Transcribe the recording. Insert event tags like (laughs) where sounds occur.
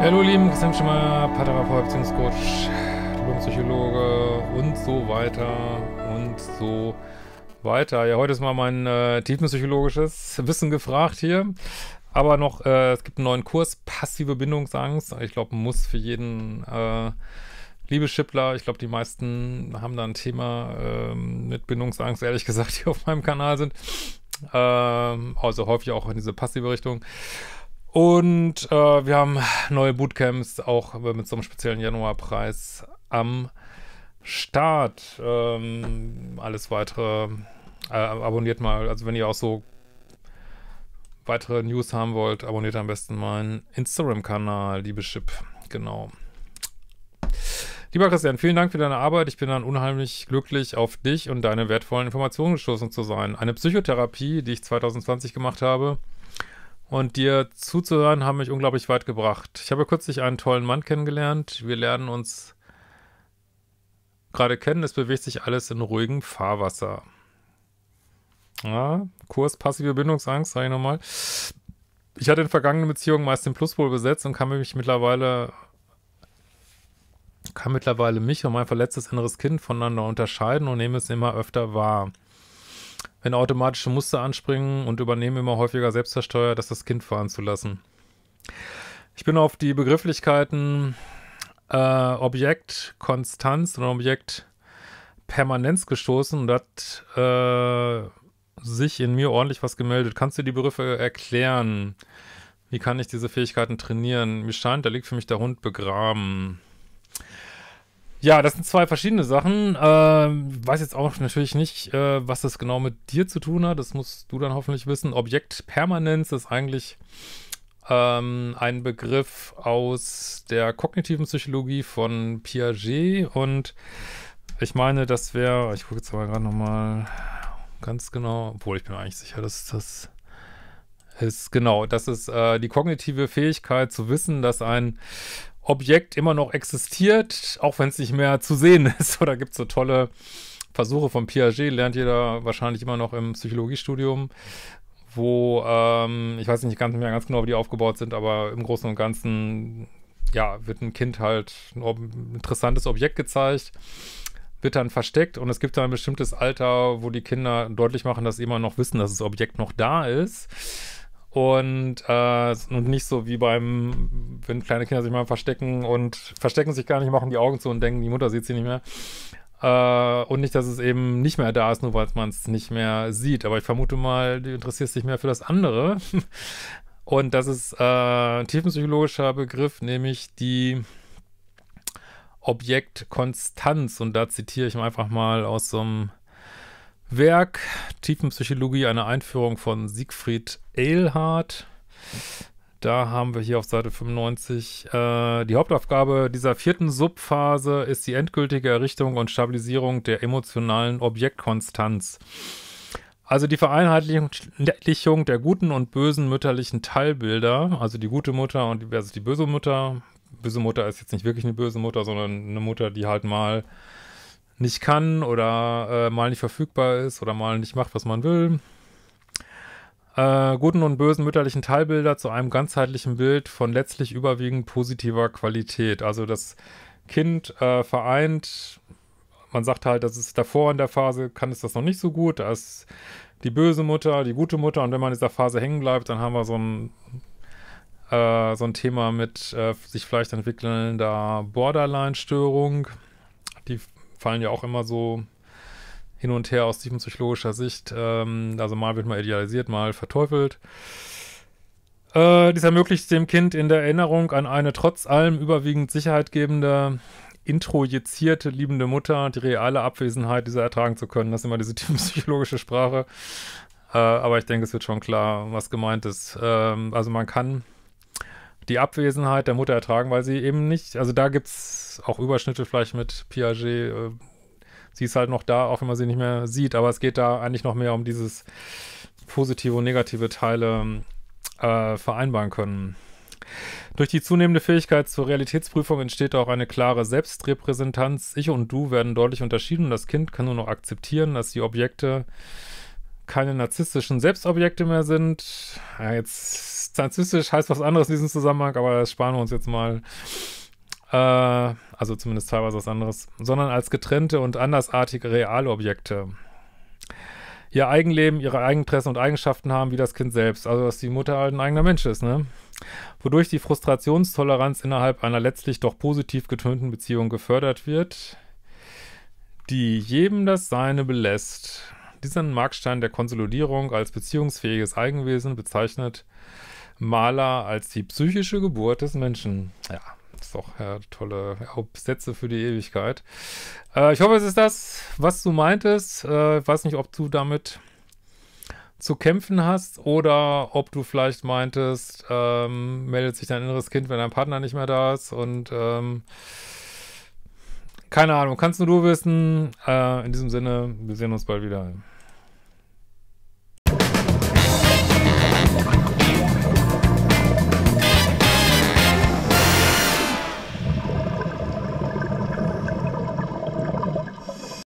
hallo lieben, Christian Schimmer, Paartherapeut, Beziehungscoach, Psychologe und so weiter und so weiter. Ja, heute ist mal mein äh, tiefenpsychologisches Wissen gefragt hier. Aber noch, äh, es gibt einen neuen Kurs, passive Bindungsangst. Ich glaube, muss für jeden äh, Liebeschippler. Ich glaube, die meisten haben da ein Thema äh, mit Bindungsangst, ehrlich gesagt, die auf meinem Kanal sind. Ähm, also häufig auch in diese passive Richtung. Und äh, wir haben neue Bootcamps, auch äh, mit so einem speziellen Januarpreis am Start. Ähm, alles weitere äh, abonniert mal. Also wenn ihr auch so weitere News haben wollt, abonniert am besten meinen Instagram-Kanal, liebe Chip. Genau. Lieber Christian, vielen Dank für deine Arbeit. Ich bin dann unheimlich glücklich, auf dich und deine wertvollen Informationen gestoßen zu sein. Eine Psychotherapie, die ich 2020 gemacht habe, und dir zuzuhören, haben mich unglaublich weit gebracht. Ich habe kürzlich einen tollen Mann kennengelernt. Wir lernen uns gerade kennen. Es bewegt sich alles in ruhigem Fahrwasser. Ja, Kurs passive Bindungsangst, sage ich nochmal. Ich hatte in vergangenen Beziehungen meist den Pluspol besetzt und kann mich mittlerweile kann mittlerweile mich und mein verletztes inneres Kind voneinander unterscheiden und nehme es immer öfter wahr wenn automatische Muster anspringen und übernehmen immer häufiger Selbstzersteuer, dass das Kind fahren zu lassen. Ich bin auf die Begrifflichkeiten äh, Objekt und Objektpermanenz gestoßen und hat äh, sich in mir ordentlich was gemeldet. Kannst du die Begriffe erklären? Wie kann ich diese Fähigkeiten trainieren? Mir scheint, da liegt für mich der Hund begraben. Ja, das sind zwei verschiedene Sachen. Ähm, weiß jetzt auch natürlich nicht, äh, was das genau mit dir zu tun hat. Das musst du dann hoffentlich wissen. Objektpermanenz ist eigentlich ähm, ein Begriff aus der kognitiven Psychologie von Piaget. Und ich meine, das wäre, ich gucke jetzt aber gerade nochmal ganz genau, obwohl ich bin eigentlich sicher, dass das ist, genau, das ist äh, die kognitive Fähigkeit zu wissen, dass ein Objekt immer noch existiert, auch wenn es nicht mehr zu sehen (laughs) ist. Oder gibt es so tolle Versuche von Piaget, lernt jeder wahrscheinlich immer noch im Psychologiestudium, wo, ähm, ich weiß nicht ganz, mehr ganz genau, wie die aufgebaut sind, aber im Großen und Ganzen, ja, wird ein Kind halt ein interessantes Objekt gezeigt, wird dann versteckt und es gibt dann ein bestimmtes Alter, wo die Kinder deutlich machen, dass sie immer noch wissen, dass das Objekt noch da ist und, äh, und nicht so wie beim wenn kleine Kinder sich mal verstecken und verstecken sich gar nicht, machen die Augen zu und denken, die Mutter sieht sie nicht mehr. Äh, und nicht, dass es eben nicht mehr da ist, nur weil man es nicht mehr sieht. Aber ich vermute mal, du interessierst dich mehr für das andere. (laughs) und das ist äh, ein tiefenpsychologischer Begriff, nämlich die Objektkonstanz. Und da zitiere ich einfach mal aus so einem Werk Tiefenpsychologie, eine Einführung von Siegfried Ehlhardt. Da haben wir hier auf Seite 95. Äh, die Hauptaufgabe dieser vierten Subphase ist die endgültige Errichtung und Stabilisierung der emotionalen Objektkonstanz. Also die Vereinheitlichung der guten und bösen mütterlichen Teilbilder, also die gute Mutter und die, die böse Mutter. Böse Mutter ist jetzt nicht wirklich eine böse Mutter, sondern eine Mutter, die halt mal nicht kann oder äh, mal nicht verfügbar ist oder mal nicht macht, was man will äh, guten und bösen mütterlichen Teilbilder zu einem ganzheitlichen Bild von letztlich überwiegend positiver Qualität. Also das Kind äh, vereint, man sagt halt, das ist davor in der Phase, kann es das noch nicht so gut, da ist die böse Mutter, die gute Mutter und wenn man in dieser Phase hängen bleibt, dann haben wir so ein, äh, so ein Thema mit äh, sich vielleicht entwickelnder Borderline-Störung. Die fallen ja auch immer so hin und her aus tiefenpsychologischer Sicht. Ähm, also mal wird mal idealisiert, mal verteufelt. Äh, dies ermöglicht dem Kind in der Erinnerung an eine trotz allem überwiegend sicherheitgebende, introjizierte, liebende Mutter die reale Abwesenheit dieser ertragen zu können. Das ist immer diese (laughs) tiefenpsychologische Sprache. Äh, aber ich denke, es wird schon klar, was gemeint ist. Ähm, also man kann die Abwesenheit der Mutter ertragen, weil sie eben nicht, also da gibt es auch Überschnitte vielleicht mit Piaget, äh, Sie ist halt noch da, auch wenn man sie nicht mehr sieht. Aber es geht da eigentlich noch mehr um dieses positive und negative Teile äh, vereinbaren können. Durch die zunehmende Fähigkeit zur Realitätsprüfung entsteht auch eine klare Selbstrepräsentanz. Ich und du werden deutlich unterschieden und das Kind kann nur noch akzeptieren, dass die Objekte keine narzisstischen Selbstobjekte mehr sind. Ja, jetzt narzisstisch heißt was anderes in diesem Zusammenhang, aber das sparen wir uns jetzt mal äh, also zumindest teilweise was anderes, sondern als getrennte und andersartige Realobjekte. Ihr Eigenleben, ihre Eigeninteressen und Eigenschaften haben wie das Kind selbst, also dass die Mutter halt ein eigener Mensch ist, ne? Wodurch die Frustrationstoleranz innerhalb einer letztlich doch positiv getönten Beziehung gefördert wird, die jedem das Seine belässt. Diesen Markstein der Konsolidierung als beziehungsfähiges Eigenwesen bezeichnet Maler als die psychische Geburt des Menschen. Ja, ist doch ja, tolle Sätze für die Ewigkeit. Äh, ich hoffe, es ist das, was du meintest. Äh, ich weiß nicht, ob du damit zu kämpfen hast oder ob du vielleicht meintest, ähm, meldet sich dein inneres Kind, wenn dein Partner nicht mehr da ist und ähm, keine Ahnung, kannst nur du wissen. Äh, in diesem Sinne, wir sehen uns bald wieder.